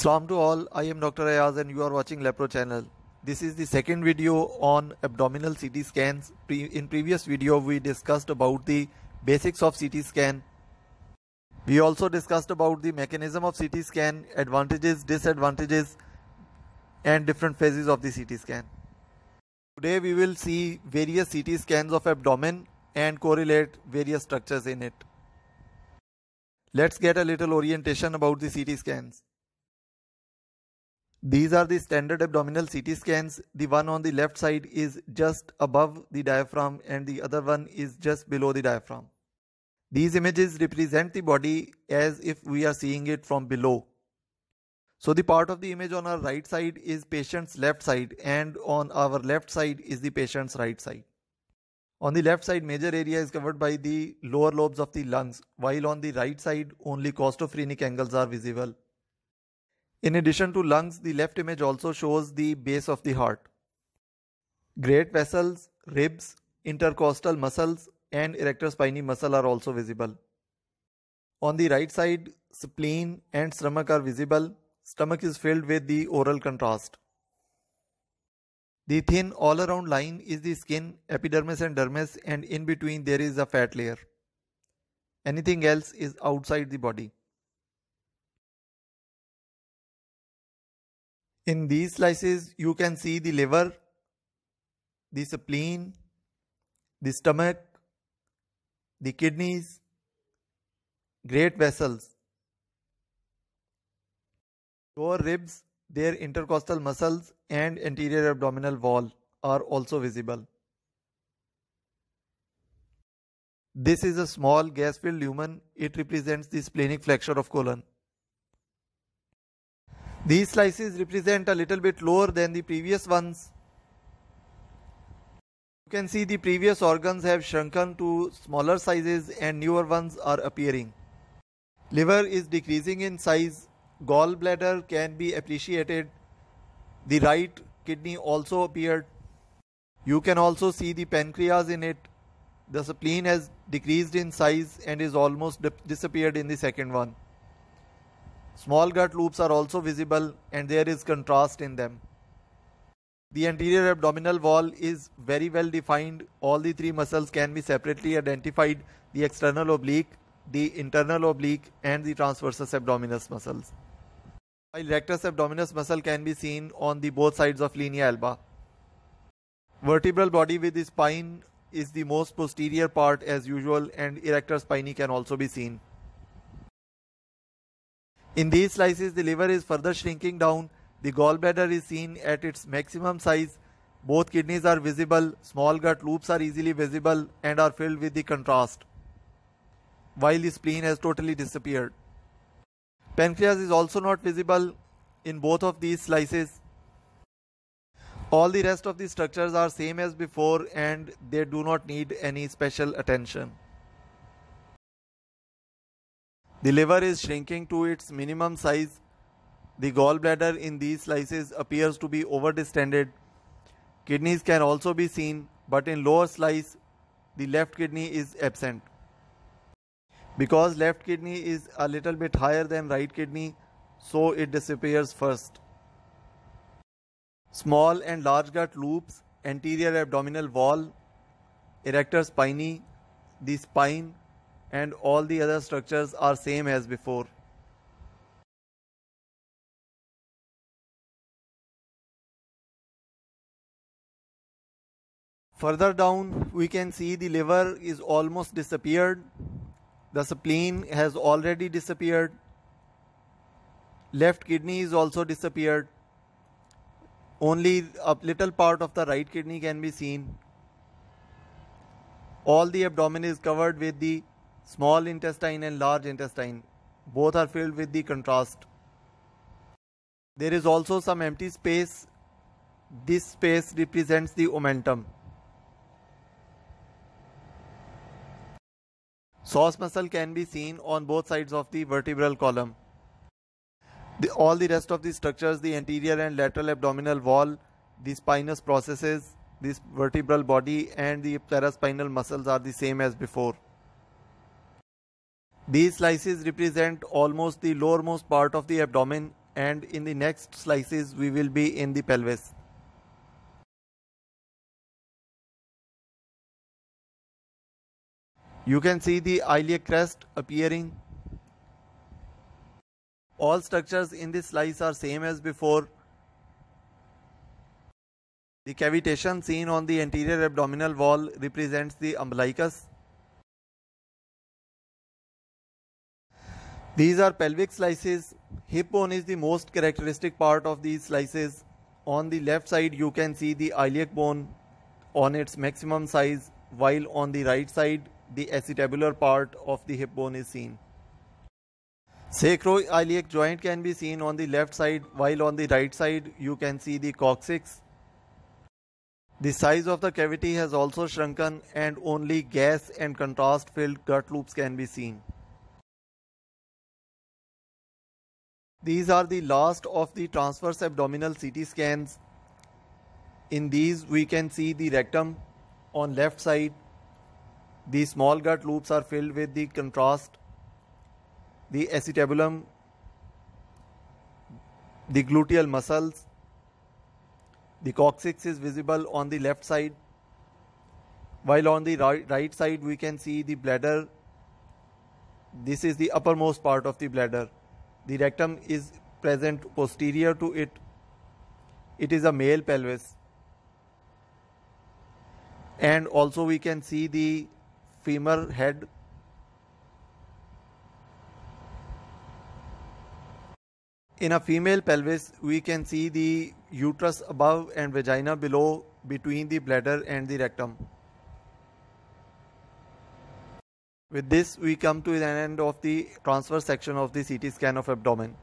Salam to all, I am Dr. Ayaz and you are watching Lepro channel. This is the second video on abdominal CT scans. Pre in previous video we discussed about the basics of CT scan. We also discussed about the mechanism of CT scan, advantages, disadvantages and different phases of the CT scan. Today we will see various CT scans of abdomen and correlate various structures in it. Let's get a little orientation about the CT scans. These are the standard abdominal CT scans. The one on the left side is just above the diaphragm and the other one is just below the diaphragm. These images represent the body as if we are seeing it from below. So the part of the image on our right side is patient's left side and on our left side is the patient's right side. On the left side, major area is covered by the lower lobes of the lungs, while on the right side, only costophrenic angles are visible. In addition to lungs, the left image also shows the base of the heart. Great vessels, ribs, intercostal muscles and erector spinae muscle are also visible. On the right side, spleen and stomach are visible. Stomach is filled with the oral contrast. The thin all-around line is the skin, epidermis and dermis and in between there is a fat layer. Anything else is outside the body. In these slices, you can see the liver, the spleen, the stomach, the kidneys, great vessels, lower ribs, their intercostal muscles and anterior abdominal wall are also visible. This is a small gas-filled lumen. It represents the splenic flexure of colon. These slices represent a little bit lower than the previous ones. You can see the previous organs have shrunken to smaller sizes and newer ones are appearing. Liver is decreasing in size, gallbladder can be appreciated, the right kidney also appeared. You can also see the pancreas in it. The spleen has decreased in size and is almost disappeared in the second one. Small gut loops are also visible and there is contrast in them. The anterior abdominal wall is very well defined. All the three muscles can be separately identified the external oblique, the internal oblique, and the transversus abdominis muscles. While rectus abdominis muscle can be seen on the both sides of linea alba. Vertebral body with the spine is the most posterior part as usual and erector spinae can also be seen. In these slices, the liver is further shrinking down, the gallbladder is seen at its maximum size, both kidneys are visible, small gut loops are easily visible and are filled with the contrast, while the spleen has totally disappeared. Pancreas is also not visible in both of these slices. All the rest of the structures are same as before and they do not need any special attention. The liver is shrinking to its minimum size. The gallbladder in these slices appears to be overdistended. Kidneys can also be seen, but in lower slice, the left kidney is absent. Because left kidney is a little bit higher than right kidney, so it disappears first. Small and large gut loops, anterior abdominal wall, erector spinae, the spine, and all the other structures are same as before. Further down we can see the liver is almost disappeared. The spleen has already disappeared. Left kidney is also disappeared. Only a little part of the right kidney can be seen. All the abdomen is covered with the Small intestine and large intestine both are filled with the contrast. There is also some empty space. This space represents the omentum. Source muscle can be seen on both sides of the vertebral column. The, all the rest of the structures, the anterior and lateral abdominal wall, the spinous processes, this vertebral body and the paraspinal muscles are the same as before. These slices represent almost the lowermost part of the abdomen and in the next slices we will be in the pelvis. You can see the iliac crest appearing. All structures in this slice are same as before. The cavitation seen on the anterior abdominal wall represents the umbilicus. These are pelvic slices. Hip bone is the most characteristic part of these slices. On the left side, you can see the iliac bone on its maximum size, while on the right side, the acetabular part of the hip bone is seen. Sacroiliac joint can be seen on the left side, while on the right side, you can see the coccyx. The size of the cavity has also shrunken and only gas and contrast filled gut loops can be seen. These are the last of the transverse abdominal CT scans. In these we can see the rectum on left side. The small gut loops are filled with the contrast, the acetabulum, the gluteal muscles, the coccyx is visible on the left side while on the right, right side we can see the bladder this is the uppermost part of the bladder the rectum is present posterior to it. It is a male pelvis. And also we can see the femur head. In a female pelvis, we can see the uterus above and vagina below between the bladder and the rectum. With this, we come to the end of the transverse section of the CT scan of abdomen.